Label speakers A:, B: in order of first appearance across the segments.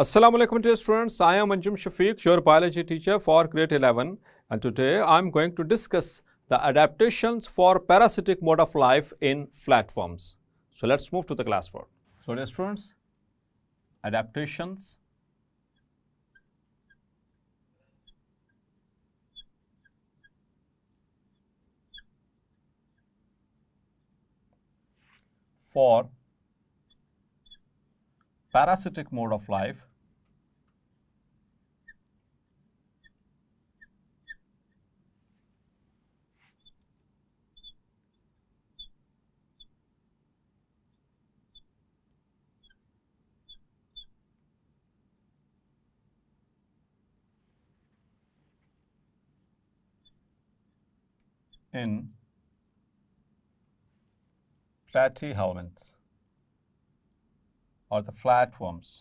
A: Assalamu alaikum dear students, I am Anjum Shafiq, your biology teacher for grade 11 and today I am going to discuss the adaptations for parasitic mode of life in flatworms. So let's move to the classwork. So dear students, adaptations for parasitic mode of life in platy helminths or the flatworms.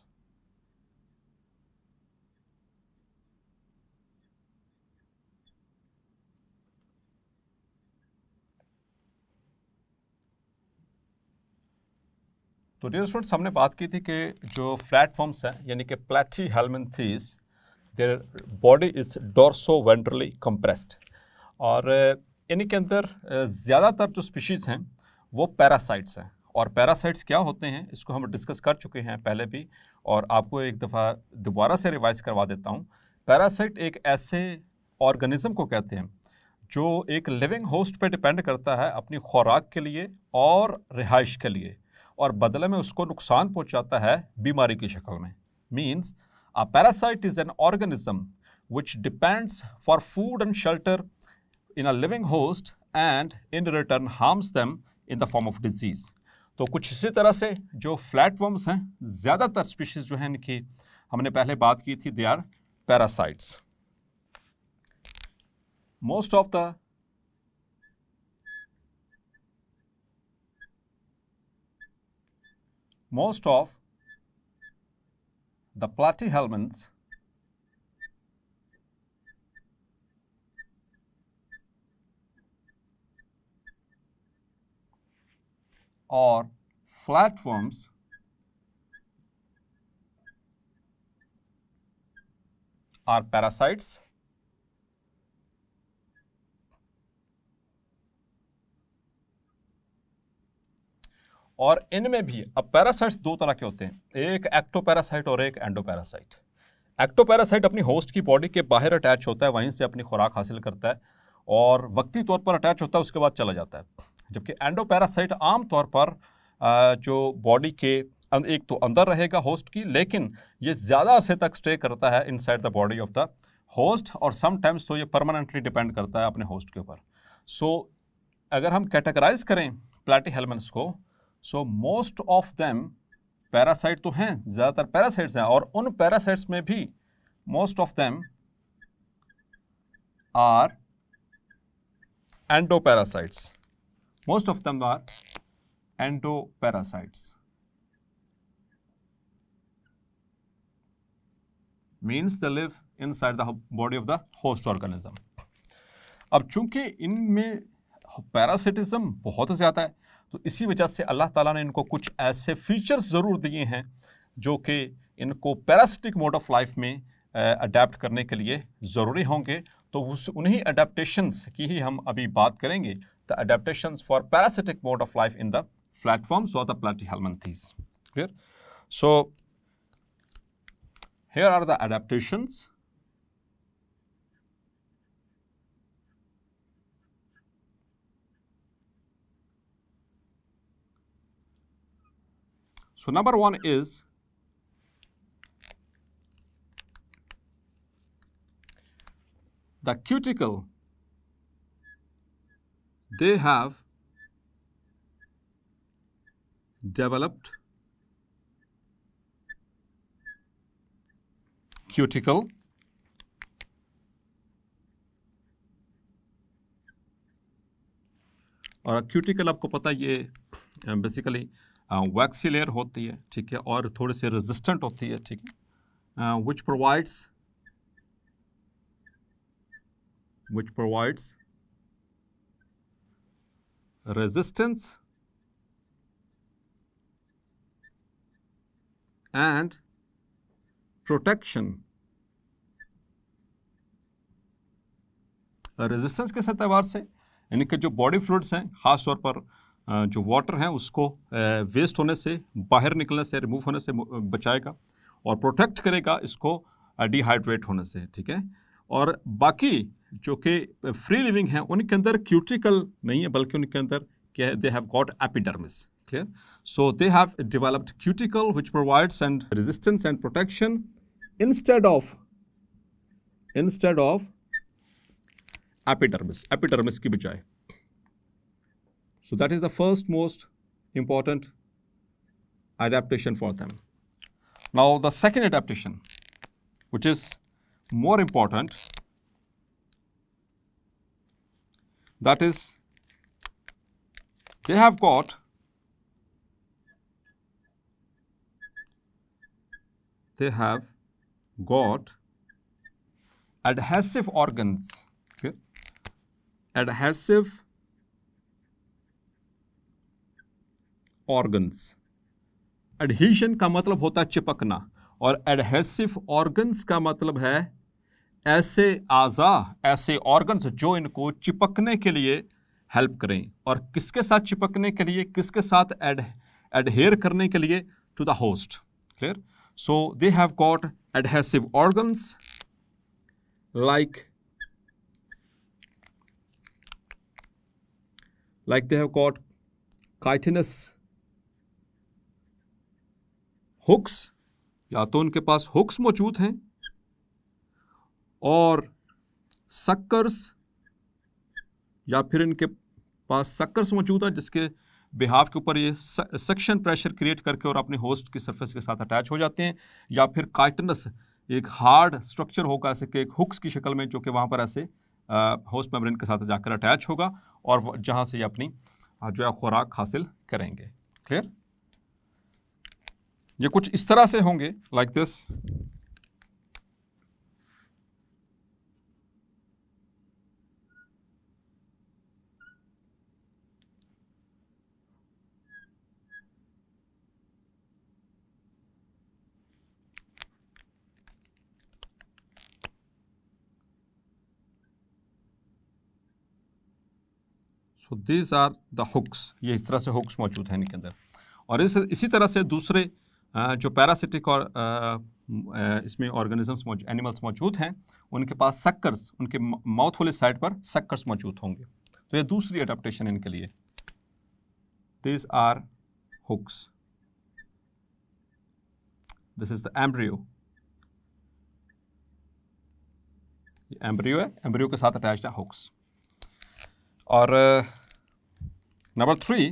A: तो dear students हमने बात की थी कि जो platforms हैं यानी कि platyhelminthes their body is dorsoventrally compressed और इन्हीं के अंदर ज़्यादातर जो स्पीशीज़ हैं वो पैरासाइट्स हैं और पैरासाइट्स क्या होते हैं इसको हम डिस्कस कर चुके हैं पहले भी और आपको एक दफ़ा दोबारा से रिवाइज़ करवा देता हूँ पैरासाइट एक ऐसे ऑर्गेनिज्म को कहते हैं जो एक लिविंग होस्ट पे डिपेंड करता है अपनी खुराक के लिए और रिहाइश के लिए और बदले में उसको नुकसान पहुंचाता है बीमारी की शक्ल में means a parasite is an organism which depends for food and shelter in a living host and in return harms them in the form of disease. तो कुछ इसी तरह से जो फ्लैटवर्म्स हैं ज़्यादातर स्पीशीज़ जो हैं इनकी हमने पहले बात की थी they are parasites most of the most of the platyhelminths or platforms are parasites और इनमें भी अब पैरासाइट्स दो तरह के होते हैं एक एक्टोपैरासाइट और एक एंडोपैरासाइट एक्टोपैरासाइट अपनी होस्ट की बॉडी के बाहर अटैच होता है वहीं से अपनी खुराक हासिल करता है और वक्ती तौर पर अटैच होता है उसके बाद चला जाता है जबकि एंडोपैरासाइट आमतौर पर जो बॉडी के अं, एक तो अंदर रहेगा होस्ट की लेकिन ये ज़्यादा अरसे तक स्टे करता है inside the body of the host और समटाइम्स तो ये परमानेंटली डिपेंड करता है अपने होस्ट के ऊपर सो so, अगर हम कैटेगराइज करें प्लाटी हेलमेंट्स को so most of them parasite तो हैं ज़्यादातर पैरासाइट्स हैं और उन पैरासाइट्स में भी most of them are endoparasites Most of them are endoparasites Means they live inside the body of the host organism. अब चूंकि इनमें पैरासिटिज्म बहुत ज़्यादा है तो इसी वजह से अल्लाह ताला ने इनको कुछ ऐसे फीचर्स ज़रूर दिए हैं जो कि इनको पैरासिटिक मोड ऑफ लाइफ में अडेप्ट करने के लिए ज़रूरी होंगे तो उस उन्हीं अडेप्टशंस की ही हम अभी बात करेंगे the adaptations for parasitic mode of life in the platforms और the platyhelminthes clear so here are the adaptations So number one is the cuticle. They have developed cuticle और क्यूटिकल आपको पता है ये बेसिकली वैक्सी लेयर होती है ठीक है और थोड़ी से रेजिस्टेंट होती है ठीक है which provides which provides resistance and protection resistance किस एतबार से यानी कि जो बॉडी फ्लूड्स हैं ख़ास तौर पर जो वाटर हैं उसको वेस्ट होने से बाहर निकलने से रिमूव होने से बचाएगा और प्रोटेक्ट करेगा इसको डिहाइड्रेट होने से ठीक है और बाकी जो कि फ्री लिविंग हैं उनके अंदर क्यूटिकल नहीं है बल्कि उनके अंदर क्या है they have got epidermis clear so they have developed cuticle which provides and resistance and protection instead of instead of epidermis epidermis की बजाय so that is the first most important adaptation for them now the second adaptation which is more important That is, they have got they have got adhesive organs okay adhesive organs adhesion ka matlab hota chipakna चिपकना और adhesive organs का मतलब है ऐसे आज़ा ऐसे organs जो इनको चिपकने के लिए हेल्प करें और किसके साथ चिपकने के लिए किसके साथ एड एडहेयर करने के लिए to the host clear so they have got adhesive organs like like they have got chitinous hooks या तो उनके पास हुक्स मौजूद हैं और सक्कर्स या फिर इनके पास सक्कर्स मौजूद है जिसके बिहाफ के ऊपर ये सेक्शन प्रेशर क्रिएट करके और अपने होस्ट की सरफेस के साथ अटैच हो जाते हैं या फिर काइटनस एक हार्ड स्ट्रक्चर होगा ऐसे कि एक हुक्स की शक्ल में जो कि वहाँ पर ऐसे होस्ट मेम्ब्रेन के साथ जाकर अटैच होगा और जहाँ से ये अपनी जो है खुराक हासिल करेंगे क्लियर ये कुछ इस तरह से होंगे like like this so this are the hooks ये इस तरह से हुक्स मौजूद हैं इनके अंदर और इस इसी तरह से दूसरे जो पैरासिटिक और इसमें ऑर्गेनिजम्स मौजूद एनिमल्स मौजूद हैं उनके पास सक्कर्स उनके माउथ वाले साइड पर सक्कर्स मौजूद होंगे तो ये दूसरी अडाप्टेशन इनके लिए this are hooks this is the embryo embryo है एम्ब्रियो के साथ अटैच है हुक्स और नंबर uh, थ्री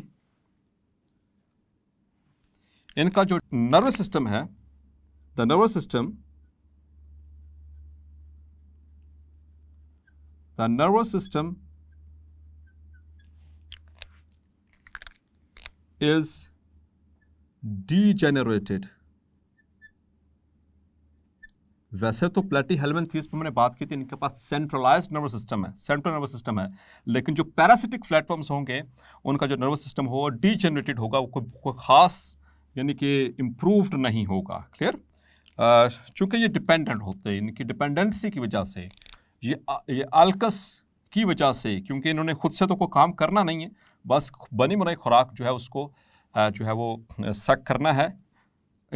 A: इनका जो नर्वस सिस्टम है the nervous system the nervous system is degenerated वैसे तो प्लेटी हेलमेन थीज पर मैंने बात की थी इनके पास सेंट्रलाइज्ड नर्वस सिस्टम है सेंट्रल नर्वस सिस्टम है लेकिन जो पैरासिटिक प्लेटफॉर्म्स होंगे उनका जो नर्वस सिस्टम हो जनरेटेड होगा वो कोई खास यानी कि इम्प्रूव्ड नहीं होगा क्लियर चूँकि ये डिपेंडेंट होते हैं इनकी डिपेंडेंसी की वजह से ये ये अल्कस की वजह से क्योंकि इन्होंने खुद से तो कोई काम करना नहीं है बस बनी बनाई खुराक जो है उसको जो है वो सक करना है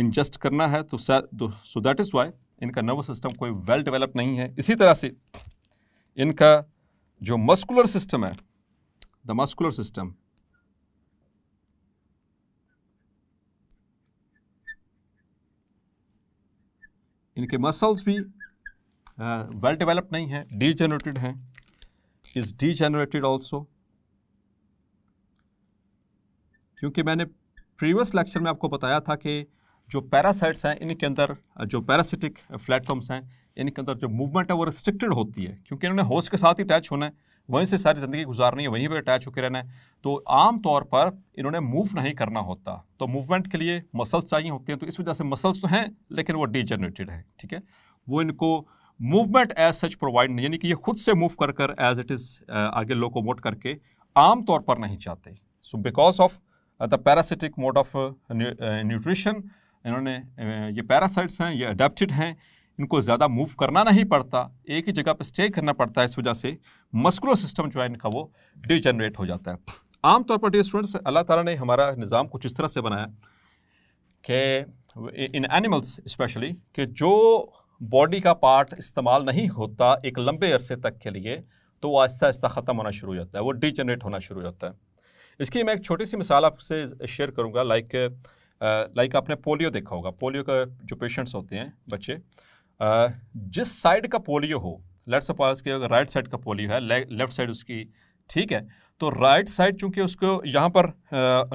A: इंजस्ट करना है तो सो दैट इज़ वाई इनका नर्वस सिस्टम कोई वेल डेवलप नहीं है इसी तरह से इनका जो मस्कुलर सिस्टम है द मस्कुलर सिस्टम इनके मसल्स भी वेल डेवलप नहीं है डीजेनरेटेड हैं इज़ डीजेनरेटेड ऑल्सो क्योंकि मैंने प्रीवियस लेक्चर में आपको बताया था कि जो पैरासाइट्स हैं इनके अंदर जो पैरासिटिक प्लेटफॉर्म्स हैं इनके अंदर जो मूवमेंट है वो रिस्ट्रिक्टेड होती है क्योंकि इन्होंने होस्ट के साथ ही अटैच होना है वहीं से सारी ज़िंदगी गुजारनी है वहीं पर अटैच होकर रहना है तो आम तौर पर इन्होंने मूव नहीं करना होता तो मूवमेंट के लिए मसल्स चाहिए होते हैं तो इस वजह से मसल्स तो हैं लेकिन वो डीजनरेटेड है ठीक है वो इनको मूवमेंट एज सच प्रोवाइड नहीं यानी कि ये खुद से मूव कर कर एज इट इज़ आगे लोकोमोट करके आम तौर पर नहीं चाहते so because of the parasitic mode of nutrition इन्होंने ये पैरासाइट्स हैं ये अडेप्टिड हैं इनको ज़्यादा मूव करना नहीं पड़ता एक ही जगह पर स्टे करना पड़ता है इस वजह से मस्कुलर सिस्टम जो है इनका वो डिजनरेट हो जाता है आमतौर पर डी स्टूडेंट्स अल्लाह ताला ने हमारा निज़ाम कुछ इस तरह से बनाया कि इन एनिमल्स स्पेशली कि जो बॉडी का पार्ट इस्तेमाल नहीं होता एक लंबे अरसे तक के लिए तो वह आहिस्ता आहिस्ता ख़त्म होना शुरू हो जाता है वो डिजनरेट होना शुरू हो जाता है इसकी मैं एक छोटी सी मिसाल आपसे शेयर करूँगा लाइक लाइक आपने पोलियो देखा होगा पोलियो का जो पेशेंट्स होते हैं बच्चे जिस साइड का पोलियो हो लेट सपोज कि अगर राइट साइड का पोलियो है लेफ्ट साइड उसकी ठीक है तो राइट साइड चूंकि उसको यहाँ पर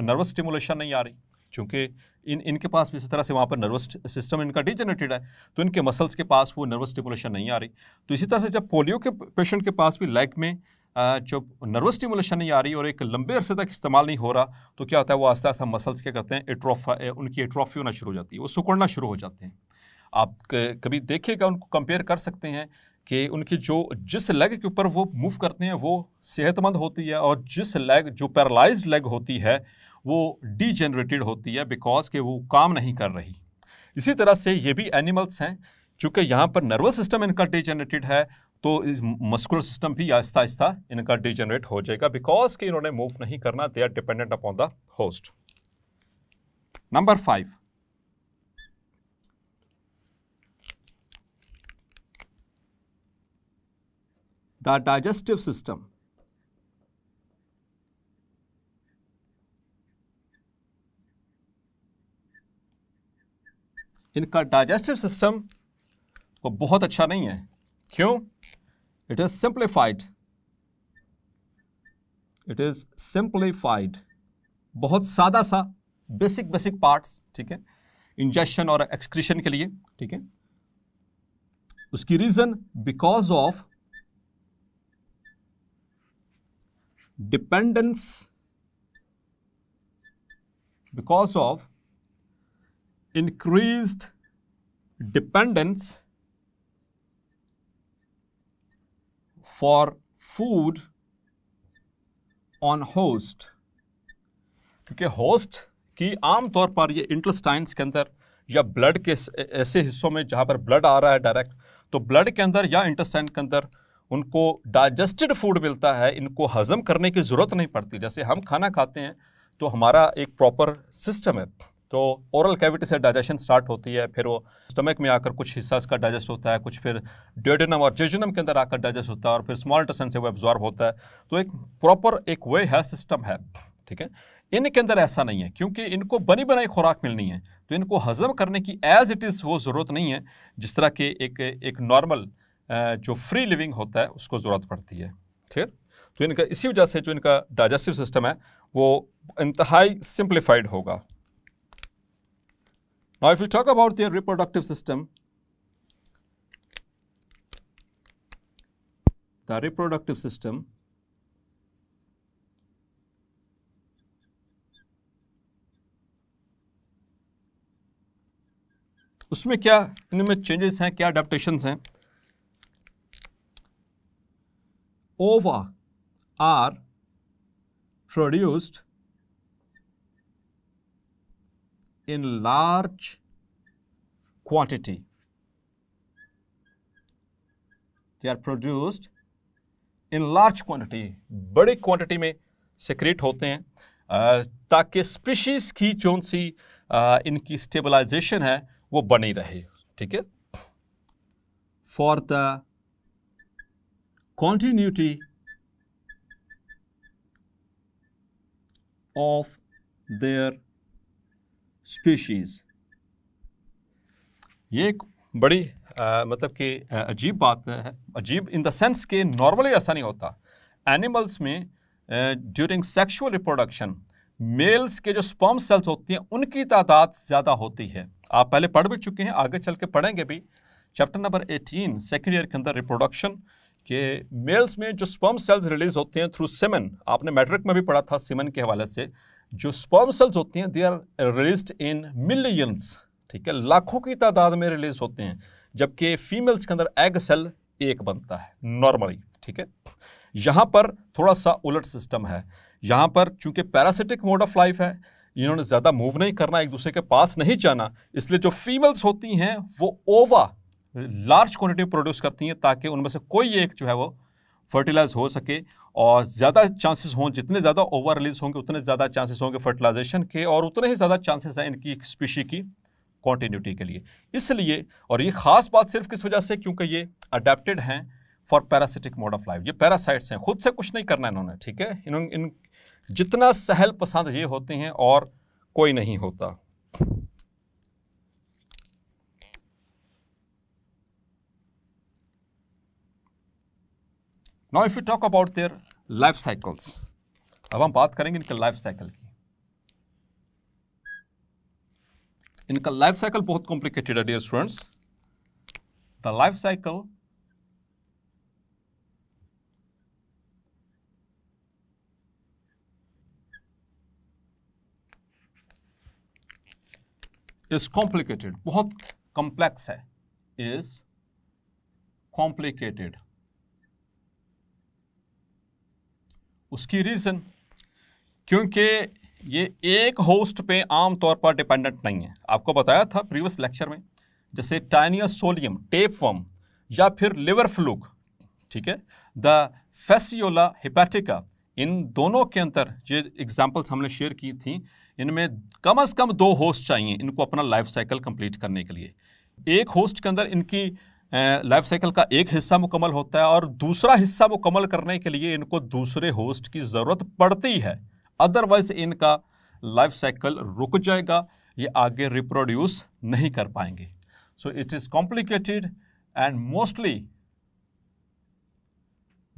A: नर्वस स्टिमुलेशन नहीं आ रही चूँकि इन इनके पास भी इसी तरह से वहाँ पर नर्वस सिस्टम इनका डिजेनरेटेड है तो इनके मसल्स के पास वो नर्वस स्टिमुलेशन नहीं आ रही तो इसी तरह से जब पोलियो के पेशेंट के पास भी लेग में जो नर्वस स्टिमुलेशन नहीं आ रही और एक लंबे अरसे तक इस्तेमाल नहीं हो रहा तो क्या होता है वो आस्ता आस्ता मसल्स क्या करते हैं एट्रोफा उनकी एट्रोफी होना शुरू हो जाती है वो सुकड़ना शुरू हो जाते हैं आप कभी देखिएगा उनको कंपेयर कर सकते हैं कि उनकी जो जिस लेग के ऊपर वो मूव करते हैं वो सेहतमंद होती है और जिस लेग जो पैरालाइज लेग होती है वो डीजनरेटेड होती है बिकॉज के वो काम नहीं कर रही इसी तरह से ये भी एनिमल्स हैं चूँकि यहाँ पर नर्वस सिस्टम इनका डीजनरेटेड है तो इस मस्कुलर सिस्टम भी आहिस्ता आहिस्ता इनका डिजनरेट हो जाएगा बिकॉज कि इन्होंने मूव नहीं करना they are dependent upon the host number five the digestive system इनका डाइजेस्टिव सिस्टम वो बहुत अच्छा नहीं है क्यों it is simplified it is simplified बहुत सादा सा बेसिक बेसिक पार्ट्स ठीक है इंजेक्शन और एक्सक्रीशन के लिए ठीक है उसकी reason because of dependence because of increase dependence for food on host क्योंकि होस्ट की आमतौर पर ये इंटेस्टाइन्स के अंदर या ब्लड के ऐसे हिस्सों में जहाँ पर ब्लड आ रहा है डायरेक्ट तो ब्लड के अंदर या इंटस्टाइन के अंदर उनको डाइजेस्टेड फूड मिलता है इनको हज़म करने की ज़रूरत नहीं पड़ती जैसे हम खाना खाते हैं तो हमारा एक प्रॉपर सिस्टम है तो ओरल कैविटी से डाइजेशन स्टार्ट होती है फिर वो स्टमक में आकर कुछ हिस्सा इसका डाइजेस्ट होता है कुछ फिर ड्योडिनम और जेजोनम के अंदर आकर डाइजेस्ट होता है और फिर स्मॉल टसन से वो एब्जॉर्ब होता है तो एक प्रॉपर एक वे है सिस्टम है ठीक है इनके अंदर ऐसा नहीं है क्योंकि इनको बनी बनाई खुराक मिलनी है तो इनको हजम करने की एज इट इज़ वो ज़रूरत नहीं है जिस तरह के एक एक नॉर्मल जो फ्री लिविंग होता है उसको ज़रूरत पड़ती है ठीक तो इनका इसी वजह से जो इनका डाइजेस्टिव सिस्टम है वो इंतहाई सिंप्लीफाइड होगा Now, if we talk about their reproductive system, the reproductive system उसमें क्या इनमें चेंजेस हैं क्या अडेप्टेशन हैं ova are produced in large quantity. They are produced in large quantity. बड़े quantity में secrete होते हैं ताकि species की जो सी इनकी stabilization है वो बनी रहे ठीक है For the continuity of their species ये एक बड़ी आ, मतलब कि अजीब बात है अजीब इन द सेंस कि नॉर्मली ऐसा नहीं होता एनिमल्स में ड्यूरिंग सेक्सुअल रिप्रोडक्शन मेल्स के जो स्पॉम सेल्स होती हैं उनकी तादाद ज़्यादा होती है आप पहले पढ़ भी चुके हैं आगे चल के पढ़ेंगे भी चैप्टर नंबर 18 सेकेंड ईयर के अंदर रिप्रोडक्शन के मेल्स में जो स्पॉम सेल्स रिलीज़ होते हैं थ्रू सिमन आपने मैट्रिक में भी पढ़ा था सिमन के हवाले से जो स्पर्म सेल्स होती हैं they are release in millions ठीक है लाखों की तादाद में रिलीज होते हैं जबकि फीमेल्स के अंदर एग सेल एक बनता है नॉर्मली ठीक है यहाँ पर थोड़ा सा उलट सिस्टम है यहाँ पर चूंकि पैरासिटिक मोड ऑफ लाइफ है इन्होंने ज़्यादा मूव नहीं करना एक दूसरे के पास नहीं जाना इसलिए जो फीमेल्स होती हैं वो ओवा लार्ज क्वांटिटी प्रोड्यूस करती हैं ताकि उनमें से कोई एक जो है वो फर्टिलाइज हो सके और ज़्यादा चांसेस हों जितने ज़्यादा ओवर रिलीज होंगे उतने ज़्यादा चांसेस होंगे फर्टिलाइजेशन के और उतने ही ज़्यादा चांसेस हैं इनकी स्पीशी की कॉन्टीन्यूटी के लिए इसलिए और ये ख़ास बात सिर्फ किस वजह से क्योंकि ये अडेप्टेड हैं for parasitic mode of life ये पैरासाइट्स हैं खुद से कुछ नहीं करना इन्होंने ठीक है इन, इन जितना सहल पसंद ये होते हैं और कोई नहीं होता now if you talk about their life cycles अब हम बात करेंगे इनके लाइफ साइकिल की इनका लाइफ साइकिल बहुत कॉम्प्लिकेटेड है dear students the life cycle is complicated बहुत कॉम्प्लेक्स है इज कॉम्प्लिकेटेड उसकी रीज़न क्योंकि ये एक होस्ट पे आम तौर पर डिपेंडेंट नहीं है आपको बताया था प्रीवियस लेक्चर में जैसे टाइनियस सोलियम टेप फॉर्म या फिर लिवर फ्लूक ठीक है द फेसियोला हिपैटिका इन दोनों के अंदर जो एग्जाम्पल्स हमने शेयर की थी इनमें कम अज़ कम दो होस्ट चाहिए इनको अपना लाइफ साइकिल कंप्लीट करने के लिए एक होस्ट के अंदर इनकी लाइफ साइकिल का एक हिस्सा मुकम्मल होता है और दूसरा हिस्सा मुकम्मल करने के लिए इनको दूसरे होस्ट की ज़रूरत पड़ती है अदरवाइज इनका लाइफ साइकिल रुक जाएगा ये आगे रिप्रोड्यूस नहीं कर पाएंगे so it is complicated and mostly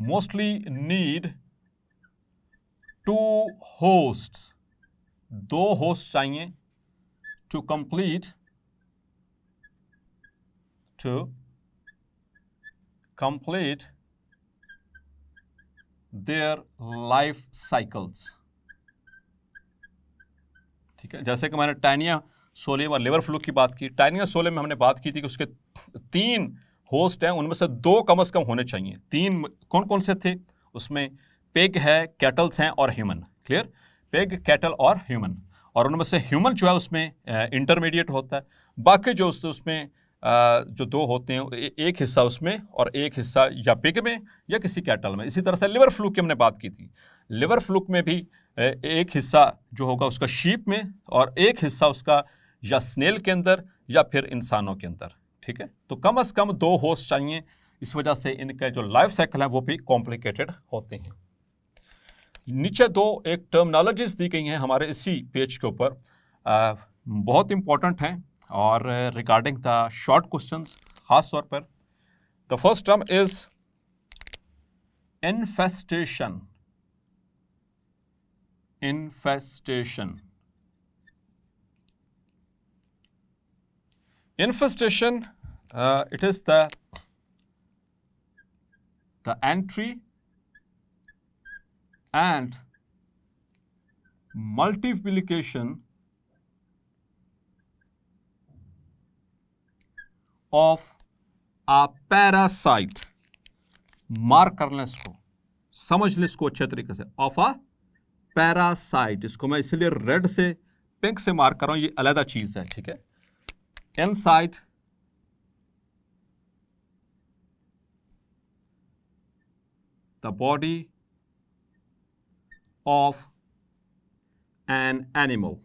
A: mostly need to host दो होस्ट चाहिए to complete to complete their life cycles ठीक है जैसे कि मैंने टाइनिया सोलियम और लिवर फ्लू की बात की टाइनिया सोलियम में हमने बात की थी कि उसके तीन होस्ट हैं उनमें से दो कम अज़ कम होने चाहिए तीन कौन कौन से थे उसमें पेग है कैटल्स हैं और ह्यूमन क्लियर पेग कैटल और ह्यूमन और उनमें से ह्यूमन जो है उसमें इंटरमीडिएट होता है बाकी जो उसमें जो दो होते हैं एक हिस्सा उसमें और एक हिस्सा या पिग में या किसी कैटल में इसी तरह से लिवर फ्लूक की हमने बात की थी लिवर फ्लूक में भी एक हिस्सा जो होगा उसका शीप में और एक हिस्सा उसका या स्नेल के अंदर या फिर इंसानों के अंदर ठीक है तो कम अज़ कम दो होस्ट चाहिए इस वजह से इनका जो लाइफ साइकिल है वो भी कॉम्प्लिकेटेड होते हैं नीचे दो एक टर्मनोलॉजीज दी गई हैं हमारे इसी पेज के ऊपर बहुत इंपॉर्टेंट हैं और रिगार्डिंग द शॉर्ट क्वेश्चन खास तौर पर the first term is infestation infestation infestation uh, it is the the entry and multiplication of a parasite mark कर लें इसको समझ लें इसको अच्छे तरीके से ऑफ अ पैरासाइट इसको मैं इसलिए रेड से पिंक से मार्क कर रहा हूं ये अलहदा चीज है ठीक है inside the body of an animal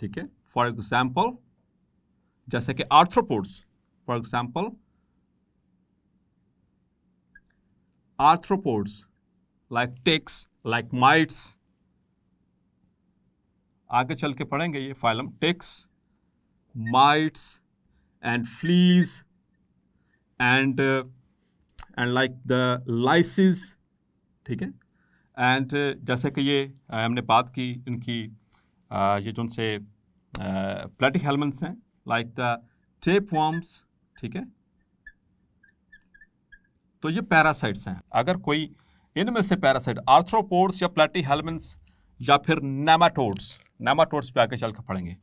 A: ठीक है फॉर एग्जाम्पल जैसे कि arthropods for example arthropods like ticks like mites आगे चल के पढ़ेंगे ये phylum ticks mites and fleas and and like the lice ठीक है एंड uh, जैसे कि ये uh, हमने बात की इनकी uh, ये जो उनसे प्लेटिक हेलमेंट्स हैं लाइक द टेप वॉर्म्स ठीक है तो ये पैरासाइट्स हैं अगर कोई इनमें से पैरासाइट आर्थ्रोपोड्स या प्लेटी हेलमेंट्स या फिर नेमाटोड्स नेमाटोड्स पे आके चल कर पड़ेंगे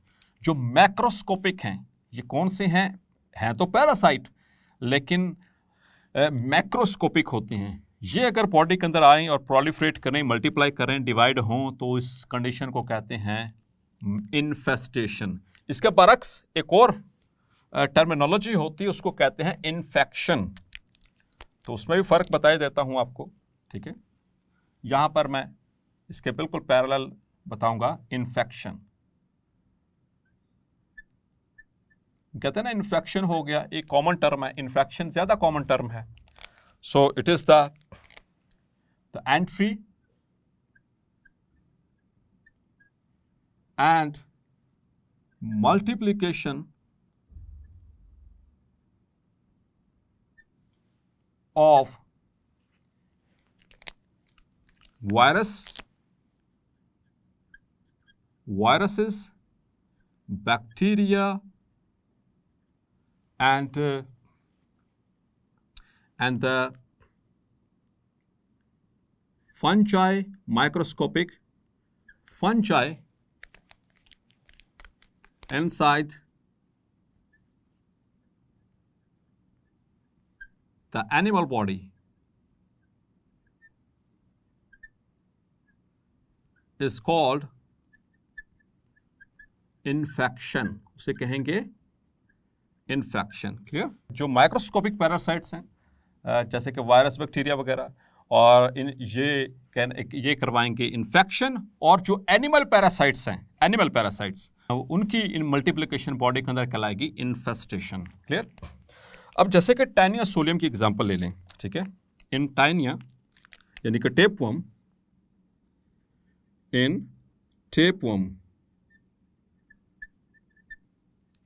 A: जो मैक्रोस्कोपिक हैं ये कौन से हैं हैं तो पैरासाइट लेकिन मैक्रोस्कोपिक होती हैं ये अगर बॉडी के अंदर आएँ और प्रोलिफ्रेट करें मल्टीप्लाई करें डिवाइड हों तो इस कंडीशन को कहते हैं इन्फेस्टेशन इसके बरक्स एक और टर्मिनोलॉजी होती है उसको कहते हैं इन्फेक्शन तो उसमें भी फ़र्क बताई देता हूं आपको ठीक है यहां पर मैं इसके बिल्कुल पैरेलल बताऊंगा इन्फेक्शन कहते हैं ना इन्फेक्शन हो गया एक कॉमन टर्म है इन्फेक्शन ज़्यादा कॉमन टर्म है so it is the entry and multiplication of virus, viruses, bacteria and uh, and the fungi microscopic fungi n side, the animal body is called infection. उसे कहेंगे infection clear जो microscopic parasites हैं जैसे कि virus bacteria वगैरह और इन ये कह ये करवाएंगे इन्फेक्शन और जो एनिमल पैरासाइट्स हैं एनिमल पैरासाइट्स अब उनकी इन मल्टीप्लीकेशन बॉडी के अंदर कहलाएगी इन्फेस्टेशन क्लियर अब जैसे कि टाइनिया सोलियम की एग्जाम्पल ले लें ठीक है इन टाइनिया यानी कि वम इन वम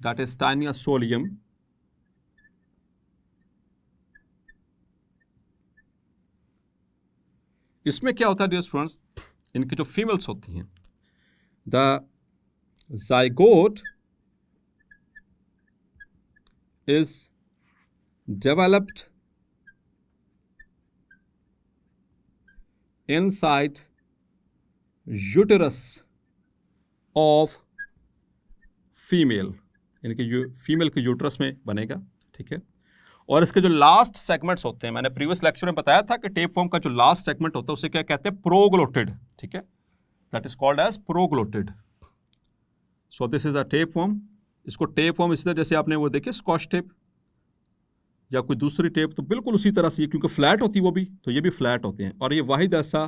A: दैट इज टाइनिया सोलियम इसमें क्या होता है डियर स्टूडेंट्स इनकी जो फीमेल्स होती हैं the zygote is developed inside uterus of female यानी कि यू फीमेल के यूट्रस में बनेगा ठीक है और इसके जो लास्ट सेगमेंट्स होते हैं मैंने प्रीवियस लेक्चर में बताया था कि टेप फॉर्म का जो लास्ट सेगमेंट होता है उसे क्या कहते हैं प्रोग्लोटेड ठीक है that is called as proglottid so this is a tape form इसको टेप फॉर्म इसी तरह जैसे आपने वो देखे स्कॉच टेप या कोई दूसरी टेप तो बिल्कुल उसी तरह से क्योंकि फ्लैट होती वो भी तो ये भी फ्लैट होते हैं और ये वाहिद ऐसा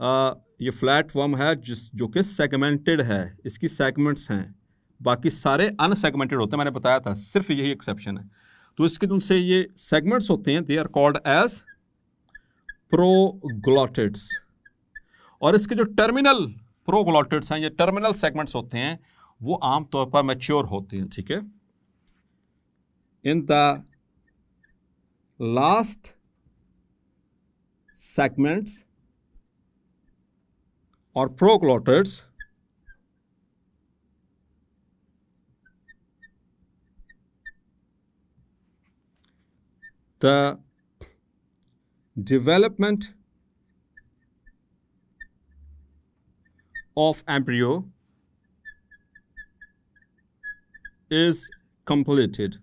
A: आ, ये फ्लैट फॉर्म है जिस जो कि सेगमेंटेड है इसकी सेगमेंट्स हैं बाकी सारे अनसेगमेंटेड होते हैं मैंने बताया था सिर्फ यही एक्सेप्शन है तो इसके उनसे ये सेगमेंट्स होते हैं they are called as proglottids और इसके जो टर्मिनल प्रोग्लॉटिड्स हैं ये टर्मिनल सेगमेंट्स होते हैं वो आमतौर पर मैच्योर होते हैं ठीक है इन द लास्ट सेगमेंट्स और proglottids the development of embryo is completed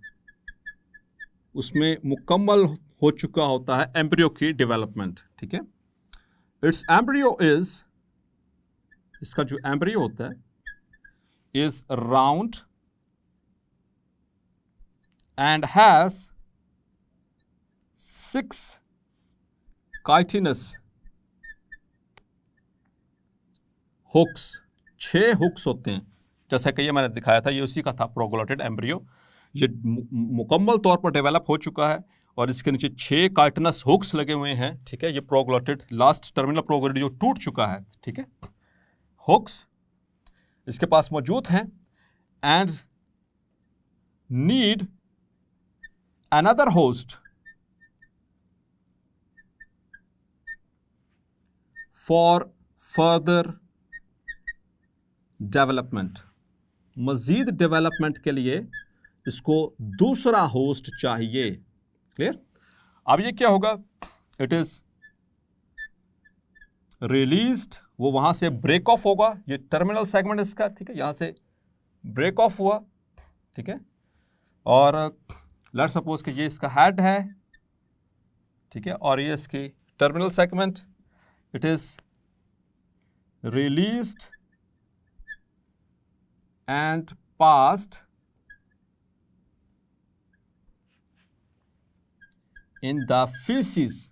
A: उसमें मुकम्मल हो चुका होता है एम्ब्रियो की डेवलपमेंट ठीक है इट्स एम्ब्रियो इज इसका जो एम्ब्रियो होता है is round and has six chitinous hooks छः हुक्स होते हैं जैसा कि ये मैंने दिखाया था ये उसी का था प्रोगोलोटेड एम्ब्रियो ये मुकम्मल तौर पर डेवलप हो चुका है और इसके नीचे छः कार्टनस हुक्स लगे हुए हैं ठीक है ये प्रोगोलोटेड लास्ट टर्मिनल प्रोगोलोटेड जो टूट चुका है ठीक है हुक्स इसके पास मौजूद हैं and need another host for further development मज़ीद डेवलपमेंट के लिए इसको दूसरा होस्ट चाहिए क्लियर अब ये क्या होगा इट इज़ रिलीज्ड वो वहां से ब्रेक ऑफ होगा ये टर्मिनल सेगमेंट इसका ठीक है यहां से ब्रेक ऑफ हुआ ठीक है और लेट सपोज कि ये इसका हेड है ठीक है और ये इसकी terminal segment it is released and passed in the feces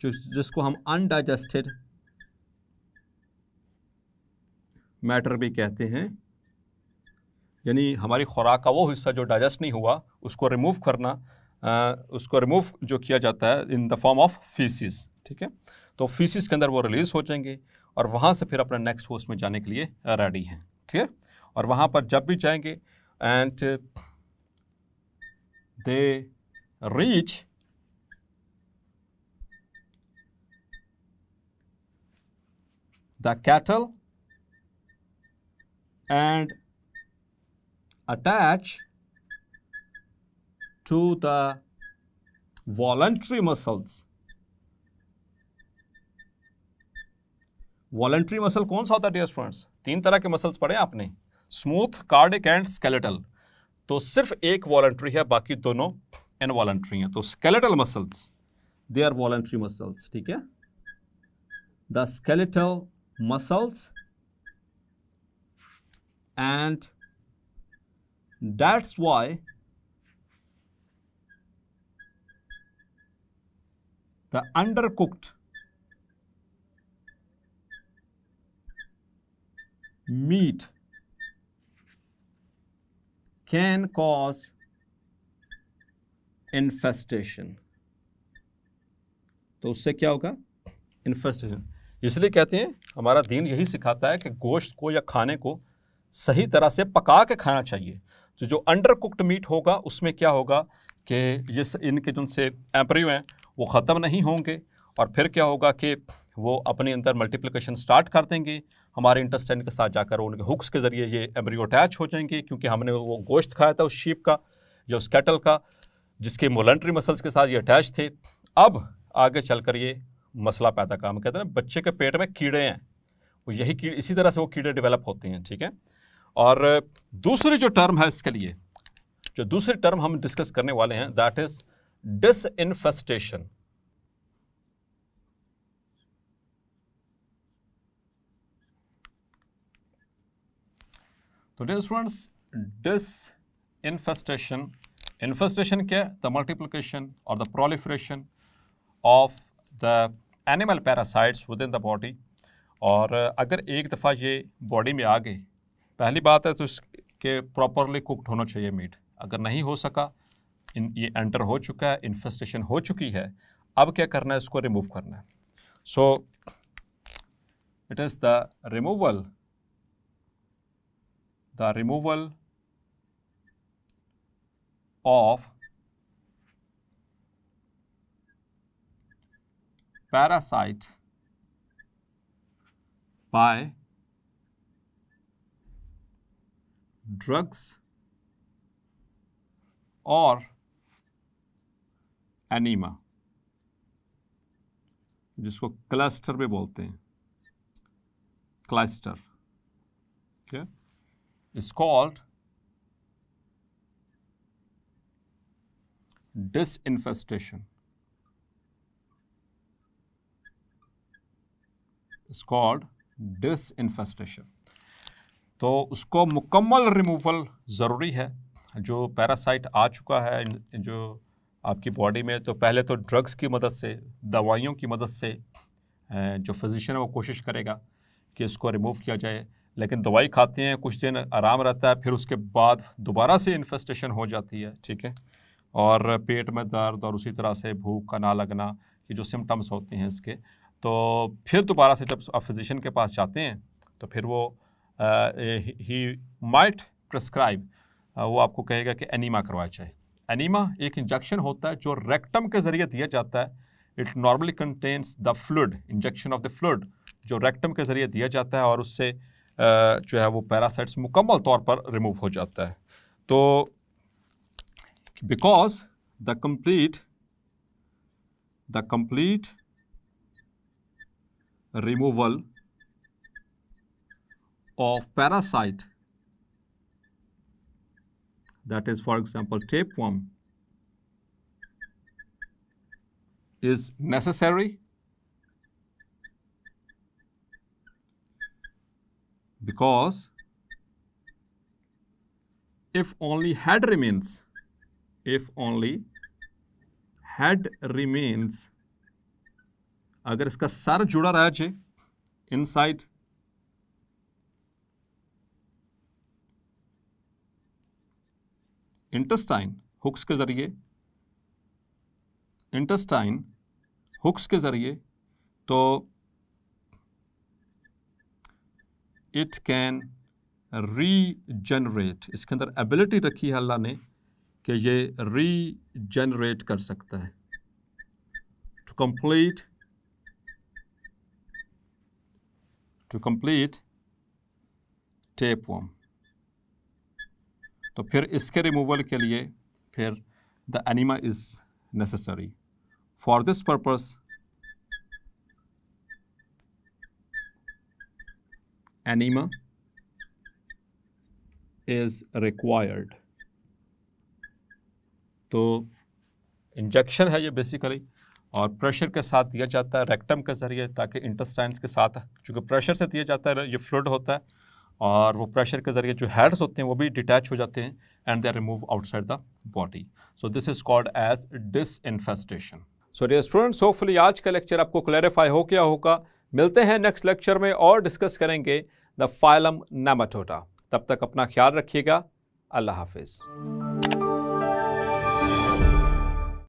A: जो जिसको हम अनडाइजेस्टेड मैटर भी कहते हैं यानी हमारी खुराक का वो हिस्सा जो डाइजेस्ट नहीं हुआ उसको रिमूव करना आ, उसको रिमूव जो किया जाता है in the form of faeces ठीक है तो फीसिस के अंदर वो रिलीज़ हो जाएंगे और वहाँ से फिर अपना नेक्स्ट होस्ट में जाने के लिए रेडी uh, हैं क्लियर और वहाँ पर जब भी जाएंगे and they reach the cattle and attach to the voluntary muscles voluntary muscle कौन सा होता है डियर स्टूडेंट्स तीन तरह के मसल्स पढ़े आपने स्मूथ कार्डिक एंड स्केलेटल तो सिर्फ एक वॉलेंट्री है बाकी दोनों इनवॉलेंट्री हैं तो skeletal muscles they are voluntary muscles ठीक है the skeletal muscles and why the undercooked meat can cause infestation तो उससे क्या होगा इन्फेस्टेशन इसलिए कहते हैं हमारा दीन यही सिखाता है कि गोश्त को या खाने को सही तरह से पका के खाना चाहिए तो जो अंडर कुकड मीट होगा उसमें क्या होगा कि जिस इनके जिनसे एम्परियो हैं वो ख़त्म नहीं होंगे और फिर क्या होगा कि वो अपने अंदर मल्टीप्लिकेशन स्टार्ट कर देंगे हमारे इंटस्टेंट के साथ जाकर उनके हुक्स के ज़रिए ये एम्ब्रियो अटैच हो जाएंगे क्योंकि हमने वो गोश्त खाया था उस शीप का या उस कैटल का जिसके मोलेंट्री मसल्स के साथ ये अटैच थे अब आगे चल कर ये मसला पैदा काम कहते हैं बच्चे के पेट में कीड़े हैं वो यही कीड़े इसी तरह से वो कीड़े डेवलप होते हैं ठीक है और दूसरी जो टर्म है इसके लिए जो दूसरी टर्म हम डिस्कस करने वाले हैं दैट इज़ इन्फेस्टेशन तो dear students disinfestation infestation क्या है द मल्टीप्लिकेशन और the proliferation of the animal parasites within the body और अगर एक दफ़ा ये बॉडी में आ गए पहली बात है तो इसके प्रॉपरली कुकड होना चाहिए मीट अगर नहीं हो सका इन ये एंटर हो चुका है इन्फेस्टेशन हो चुकी है अब क्या करना है इसको रिमूव करना है so it is the removal the removal of parasite by drugs or anima जिसको क्लस्टर भी बोलते हैं क्लस्टर ठीक okay? is called disinfestation. It's called disinfestation. तो उसको मुकम्मल रिमूवल ज़रूरी है जो पैरासाइट आ चुका है जो आपकी बॉडी में तो पहले तो ड्रग्स की मदद से दवाइयों की मदद से जो फिजिशियन है वो कोशिश करेगा कि इसको रिमूव किया जाए लेकिन दवाई खाते हैं कुछ दिन आराम रहता है फिर उसके बाद दोबारा से इन्फेस्टेशन हो जाती है ठीक है और पेट में दर्द और उसी तरह से भूख का ना लगना ये जो सिम्टम्स होते हैं इसके तो फिर दोबारा से जब आप फिजिशियन के पास जाते हैं तो फिर वो ही माइट प्रिस्क्राइब वो आपको कहेगा कि एनीमा करवाया जाए एनीमा एक इंजेक्शन होता है जो रेक्टम के ज़रिए दिया जाता है it normally contains the fluid injection of the fluid जो रेक्टम के ज़रिए दिया जाता है और उससे जो है वो पैरासाइट्स मुकम्मल तौर पर रिमूव हो जाता है तो because the complete the complete removal of parasite that is for example tapeworm is necessary because if only head remains, if only head remains, अगर इसका सर जुड़ा रहा जे इनसाइड इंटेस्टाइन हुक्स के जरिए इंटेस्टाइन हुक्स के जरिए तो इट कैन रीजनरेट इसके अंदर एबिलिटी रखी है अल्लाह ने कि ये रीजनरेट कर सकता है to complete to complete tapeworm तो फिर इसके रिमूवल के लिए फिर the enema is necessary for this purpose anima is required. तो इंजेक्शन है ये बेसिकली और प्रेशर के साथ दिया जाता है रेक्टम के ज़रिए ताकि इंटस्टाइंस के साथ चूँकि प्रेशर से दिया जाता है ये फ्लूड होता है और वो प्रेशर के ज़रिए जो हेड्स होते हैं वो भी डिटैच हो जाते हैं and they are remove outside the body so this is called as infestation so dear students hopefully आज का लेक्चर आपको क्लैरिफाई हो गया होगा मिलते हैं नेक्स्ट लेक्चर में और डिस्कस करेंगे द फाइलम नेमाटोडा तब तक अपना ख्याल रखिएगा अल्लाह हाफिज़